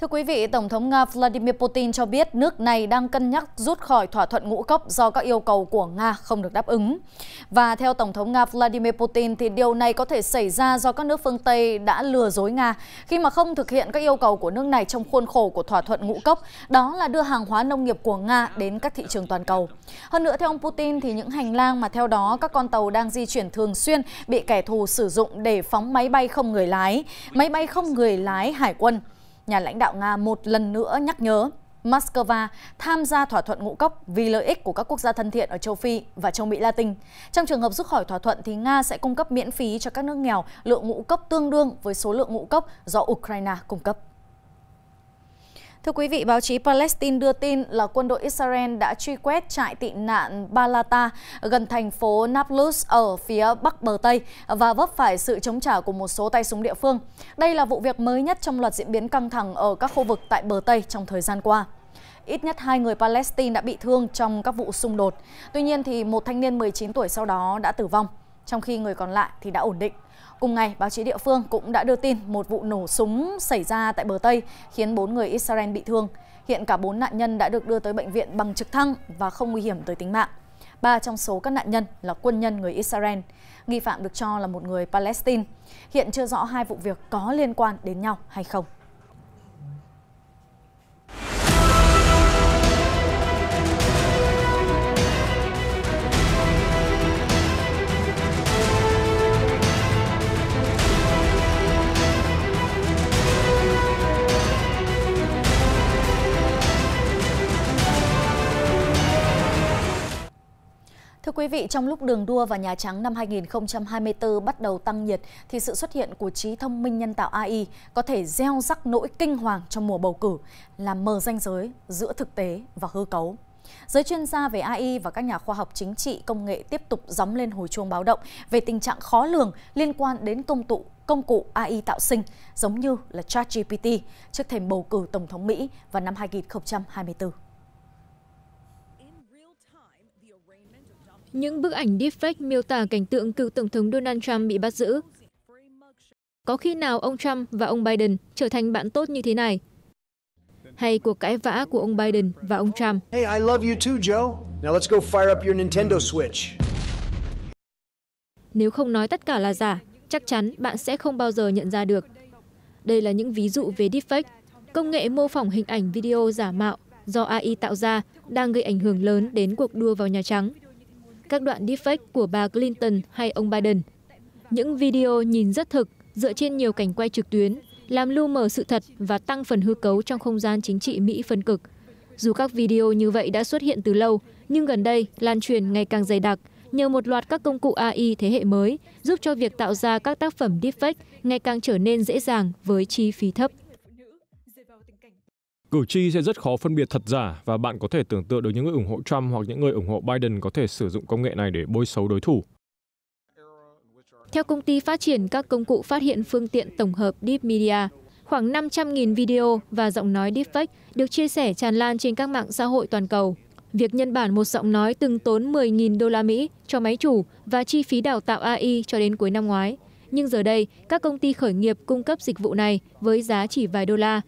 Thưa quý vị, Tổng thống Nga Vladimir Putin cho biết nước này đang cân nhắc rút khỏi thỏa thuận ngũ cốc do các yêu cầu của Nga không được đáp ứng. Và theo Tổng thống Nga Vladimir Putin thì điều này có thể xảy ra do các nước phương Tây đã lừa dối Nga khi mà không thực hiện các yêu cầu của nước này trong khuôn khổ của thỏa thuận ngũ cốc, đó là đưa hàng hóa nông nghiệp của Nga đến các thị trường toàn cầu. Hơn nữa, theo ông Putin thì những hành lang mà theo đó các con tàu đang di chuyển thường xuyên bị kẻ thù sử dụng để phóng máy bay không người lái, máy bay không người lái hải quân nhà lãnh đạo Nga một lần nữa nhắc nhớ Moscow tham gia thỏa thuận ngũ cốc vì lợi ích của các quốc gia thân thiện ở châu Phi và châu Mỹ Latin. Trong trường hợp rút khỏi thỏa thuận thì Nga sẽ cung cấp miễn phí cho các nước nghèo lượng ngũ cốc tương đương với số lượng ngũ cốc do Ukraine cung cấp. Thưa quý vị, báo chí Palestine đưa tin là quân đội Israel đã truy quét trại tị nạn Balata gần thành phố Nablus ở phía bắc bờ Tây và vấp phải sự chống trả của một số tay súng địa phương. Đây là vụ việc mới nhất trong loạt diễn biến căng thẳng ở các khu vực tại bờ Tây trong thời gian qua. Ít nhất hai người Palestine đã bị thương trong các vụ xung đột. Tuy nhiên, thì một thanh niên 19 tuổi sau đó đã tử vong, trong khi người còn lại thì đã ổn định. Cùng ngày, báo chí địa phương cũng đã đưa tin một vụ nổ súng xảy ra tại bờ Tây khiến 4 người Israel bị thương. Hiện cả 4 nạn nhân đã được đưa tới bệnh viện bằng trực thăng và không nguy hiểm tới tính mạng. Ba trong số các nạn nhân là quân nhân người Israel. Nghi phạm được cho là một người Palestine. Hiện chưa rõ hai vụ việc có liên quan đến nhau hay không. Thưa quý vị, trong lúc đường đua vào Nhà Trắng năm 2024 bắt đầu tăng nhiệt, thì sự xuất hiện của trí thông minh nhân tạo AI có thể gieo rắc nỗi kinh hoàng trong mùa bầu cử, làm mờ ranh giới giữa thực tế và hư cấu. Giới chuyên gia về AI và các nhà khoa học chính trị công nghệ tiếp tục gióng lên hồi chuông báo động về tình trạng khó lường liên quan đến công tụ công cụ AI tạo sinh giống như là ChatGPT trước thềm bầu cử tổng thống Mỹ vào năm 2024. Những bức ảnh deepfake miêu tả cảnh tượng cựu Tổng thống Donald Trump bị bắt giữ. Có khi nào ông Trump và ông Biden trở thành bạn tốt như thế này? Hay cuộc cãi vã của ông Biden và ông Trump? Hey, I love you too, Joe. Now let's go fire up your Nintendo Switch. Nếu không nói tất cả là giả, chắc chắn bạn sẽ không bao giờ nhận ra được. Đây là những ví dụ về deepfake, công nghệ mô phỏng hình ảnh video giả mạo do AI tạo ra đang gây ảnh hưởng lớn đến cuộc đua vào Nhà Trắng các đoạn deepfake của bà Clinton hay ông Biden. Những video nhìn rất thực, dựa trên nhiều cảnh quay trực tuyến, làm lu mờ sự thật và tăng phần hư cấu trong không gian chính trị Mỹ phân cực. Dù các video như vậy đã xuất hiện từ lâu, nhưng gần đây lan truyền ngày càng dày đặc nhờ một loạt các công cụ AI thế hệ mới giúp cho việc tạo ra các tác phẩm deepfake ngày càng trở nên dễ dàng với chi phí thấp. Cử tri sẽ rất khó phân biệt thật giả và bạn có thể tưởng tượng được những người ủng hộ Trump hoặc những người ủng hộ Biden có thể sử dụng công nghệ này để bôi xấu đối thủ. Theo công ty phát triển các công cụ phát hiện phương tiện tổng hợp Deep Media, khoảng 500.000 video và giọng nói deepfake được chia sẻ tràn lan trên các mạng xã hội toàn cầu. Việc nhân bản một giọng nói từng tốn 10.000 đô la Mỹ cho máy chủ và chi phí đào tạo AI cho đến cuối năm ngoái. Nhưng giờ đây, các công ty khởi nghiệp cung cấp dịch vụ này với giá chỉ vài đô la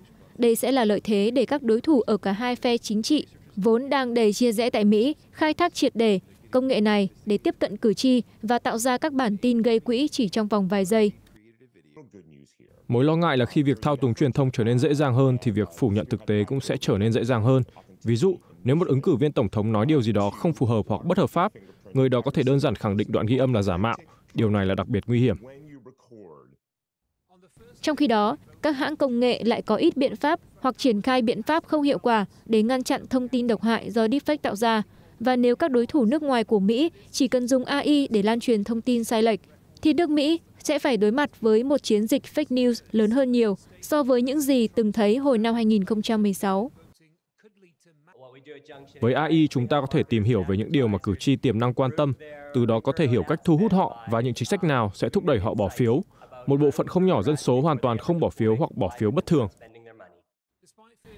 đây sẽ là lợi thế để các đối thủ ở cả hai phe chính trị vốn đang đầy chia rẽ tại Mỹ khai thác triệt đề công nghệ này để tiếp cận cử tri và tạo ra các bản tin gây quỹ chỉ trong vòng vài giây. Mối lo ngại là khi việc thao túng truyền thông trở nên dễ dàng hơn thì việc phủ nhận thực tế cũng sẽ trở nên dễ dàng hơn. Ví dụ, nếu một ứng cử viên tổng thống nói điều gì đó không phù hợp hoặc bất hợp pháp, người đó có thể đơn giản khẳng định đoạn ghi âm là giả mạo. Điều này là đặc biệt nguy hiểm. Trong khi đó, các hãng công nghệ lại có ít biện pháp hoặc triển khai biện pháp không hiệu quả để ngăn chặn thông tin độc hại do deepfake tạo ra và nếu các đối thủ nước ngoài của Mỹ chỉ cần dùng AI để lan truyền thông tin sai lệch, thì nước Mỹ sẽ phải đối mặt với một chiến dịch fake news lớn hơn nhiều so với những gì từng thấy hồi năm 2016. Với AI, chúng ta có thể tìm hiểu về những điều mà cử tri tiềm năng quan tâm, từ đó có thể hiểu cách thu hút họ và những chính sách nào sẽ thúc đẩy họ bỏ phiếu một bộ phận không nhỏ dân số hoàn toàn không bỏ phiếu hoặc bỏ phiếu bất thường.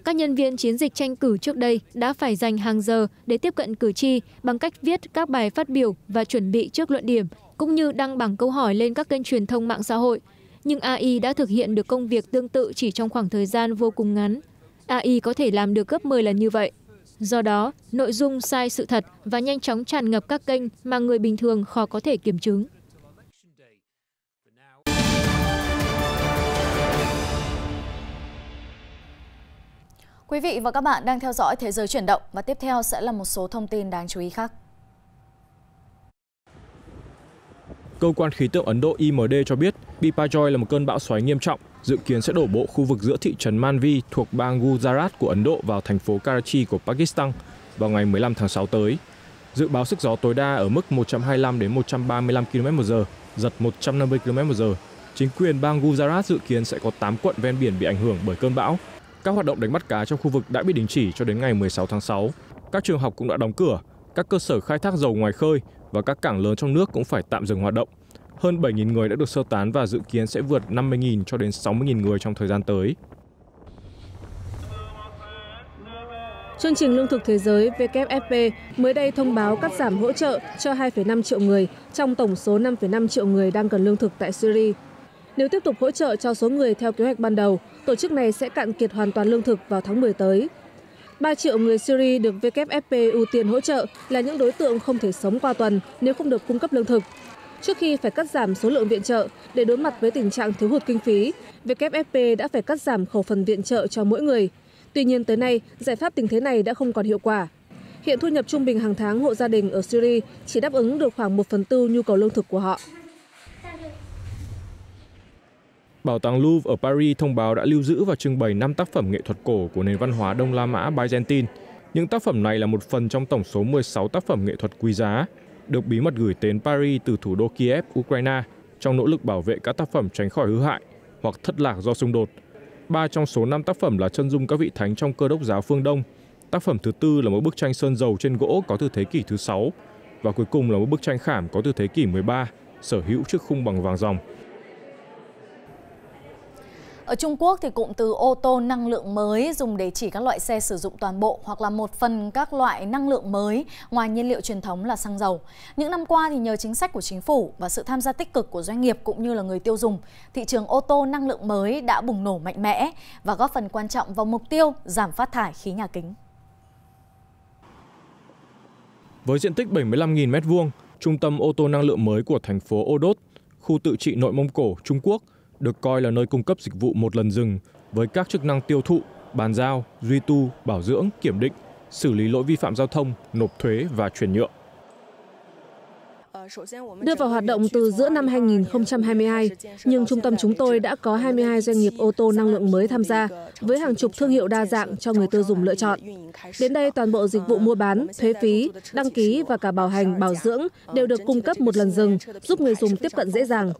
Các nhân viên chiến dịch tranh cử trước đây đã phải dành hàng giờ để tiếp cận cử tri bằng cách viết các bài phát biểu và chuẩn bị trước luận điểm, cũng như đăng bảng câu hỏi lên các kênh truyền thông mạng xã hội. Nhưng AI đã thực hiện được công việc tương tự chỉ trong khoảng thời gian vô cùng ngắn. AI có thể làm được gấp 10 lần như vậy. Do đó, nội dung sai sự thật và nhanh chóng tràn ngập các kênh mà người bình thường khó có thể kiểm chứng. Quý vị và các bạn đang theo dõi Thế giới chuyển động và tiếp theo sẽ là một số thông tin đáng chú ý khác. Cơ quan khí tượng Ấn Độ IMD cho biết Bipajoy là một cơn bão xoáy nghiêm trọng, dự kiến sẽ đổ bộ khu vực giữa thị trấn Manvi thuộc bang Gujarat của Ấn Độ vào thành phố Karachi của Pakistan vào ngày 15 tháng 6 tới. Dự báo sức gió tối đa ở mức 125 đến 135 km/h, giật 150 km/h. Chính quyền bang Gujarat dự kiến sẽ có 8 quận ven biển bị ảnh hưởng bởi cơn bão, các hoạt động đánh bắt cá trong khu vực đã bị đình chỉ cho đến ngày 16 tháng 6. Các trường học cũng đã đóng cửa, các cơ sở khai thác dầu ngoài khơi và các cảng lớn trong nước cũng phải tạm dừng hoạt động. Hơn 7.000 người đã được sơ tán và dự kiến sẽ vượt 50.000 cho đến 60.000 người trong thời gian tới. Chương trình Lương thực Thế giới WFP mới đây thông báo cắt giảm hỗ trợ cho 2,5 triệu người trong tổng số 5,5 triệu người đang cần lương thực tại Syria. Nếu tiếp tục hỗ trợ cho số người theo kế hoạch ban đầu, tổ chức này sẽ cạn kiệt hoàn toàn lương thực vào tháng 10 tới ba triệu người syri được wfp ưu tiên hỗ trợ là những đối tượng không thể sống qua tuần nếu không được cung cấp lương thực trước khi phải cắt giảm số lượng viện trợ để đối mặt với tình trạng thiếu hụt kinh phí wfp đã phải cắt giảm khẩu phần viện trợ cho mỗi người tuy nhiên tới nay giải pháp tình thế này đã không còn hiệu quả hiện thu nhập trung bình hàng tháng hộ gia đình ở Syria chỉ đáp ứng được khoảng một phần tư nhu cầu lương thực của họ Bảo tàng Louvre ở Paris thông báo đã lưu giữ và trưng bày 5 tác phẩm nghệ thuật cổ của nền văn hóa Đông La Mã Byzantine. Những tác phẩm này là một phần trong tổng số 16 tác phẩm nghệ thuật quý giá, được bí mật gửi đến Paris từ thủ đô Kiev, Ukraine, trong nỗ lực bảo vệ các tác phẩm tránh khỏi hư hại hoặc thất lạc do xung đột. Ba trong số 5 tác phẩm là chân dung các vị thánh trong cơ đốc giáo phương Đông. Tác phẩm thứ tư là một bức tranh sơn dầu trên gỗ có từ thế kỷ thứ 6 và cuối cùng là một bức tranh khảm có từ thế kỷ 13, sở hữu chiếc khung bằng vàng ròng. Ở Trung Quốc thì cụm từ ô tô năng lượng mới dùng để chỉ các loại xe sử dụng toàn bộ hoặc là một phần các loại năng lượng mới ngoài nhiên liệu truyền thống là xăng dầu. Những năm qua thì nhờ chính sách của chính phủ và sự tham gia tích cực của doanh nghiệp cũng như là người tiêu dùng, thị trường ô tô năng lượng mới đã bùng nổ mạnh mẽ và góp phần quan trọng vào mục tiêu giảm phát thải khí nhà kính. Với diện tích 75.000 m2, trung tâm ô tô năng lượng mới của thành phố Odot, khu tự trị nội Mông Cổ, Trung Quốc – được coi là nơi cung cấp dịch vụ một lần dừng với các chức năng tiêu thụ bàn giao duy tu bảo dưỡng kiểm định xử lý lỗi vi phạm giao thông nộp thuế và chuyển nhượng Đưa vào hoạt động từ giữa năm 2022, nhưng trung tâm chúng tôi đã có 22 doanh nghiệp ô tô năng lượng mới tham gia, với hàng chục thương hiệu đa dạng cho người tiêu dùng lựa chọn. Đến đây, toàn bộ dịch vụ mua bán, thuế phí, đăng ký và cả bảo hành, bảo dưỡng đều được cung cấp một lần dừng, giúp người dùng tiếp cận dễ dàng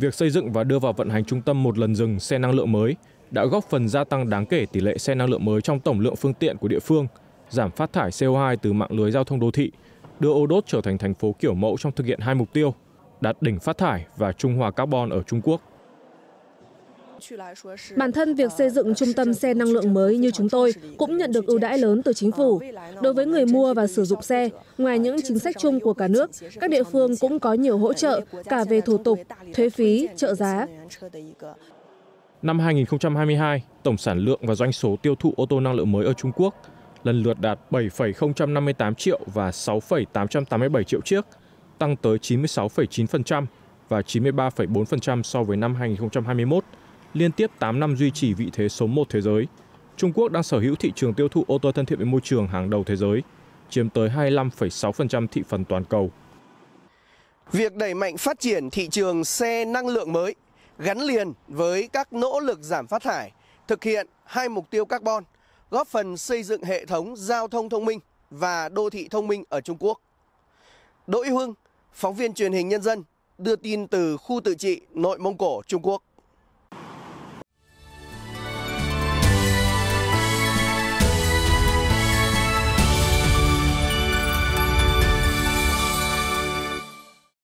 việc xây dựng và đưa vào vận hành trung tâm một lần dừng xe năng lượng mới đã góp phần gia tăng đáng kể tỷ lệ xe năng lượng mới trong tổng lượng phương tiện của địa phương, giảm phát thải CO2 từ mạng lưới giao thông đô thị, đưa Ô Đốt trở thành thành phố kiểu mẫu trong thực hiện hai mục tiêu, đạt đỉnh phát thải và trung hòa carbon ở Trung Quốc. Bản thân việc xây dựng trung tâm xe năng lượng mới như chúng tôi cũng nhận được ưu đãi lớn từ chính phủ. Đối với người mua và sử dụng xe, ngoài những chính sách chung của cả nước, các địa phương cũng có nhiều hỗ trợ cả về thủ tục, thuế phí, trợ giá. Năm 2022, tổng sản lượng và doanh số tiêu thụ ô tô năng lượng mới ở Trung Quốc lần lượt đạt 7,058 triệu và 6,887 triệu chiếc, tăng tới 96,9% và 93,4% so với năm 2021 liên tiếp 8 năm duy trì vị thế số 1 thế giới. Trung Quốc đang sở hữu thị trường tiêu thụ ô tô thân thiện với môi trường hàng đầu thế giới, chiếm tới 25,6% thị phần toàn cầu. Việc đẩy mạnh phát triển thị trường xe năng lượng mới gắn liền với các nỗ lực giảm phát thải, thực hiện hai mục tiêu carbon, góp phần xây dựng hệ thống giao thông thông minh và đô thị thông minh ở Trung Quốc. Đỗ Hưng, phóng viên truyền hình nhân dân, đưa tin từ khu tự trị Nội Mông Cổ, Trung Quốc.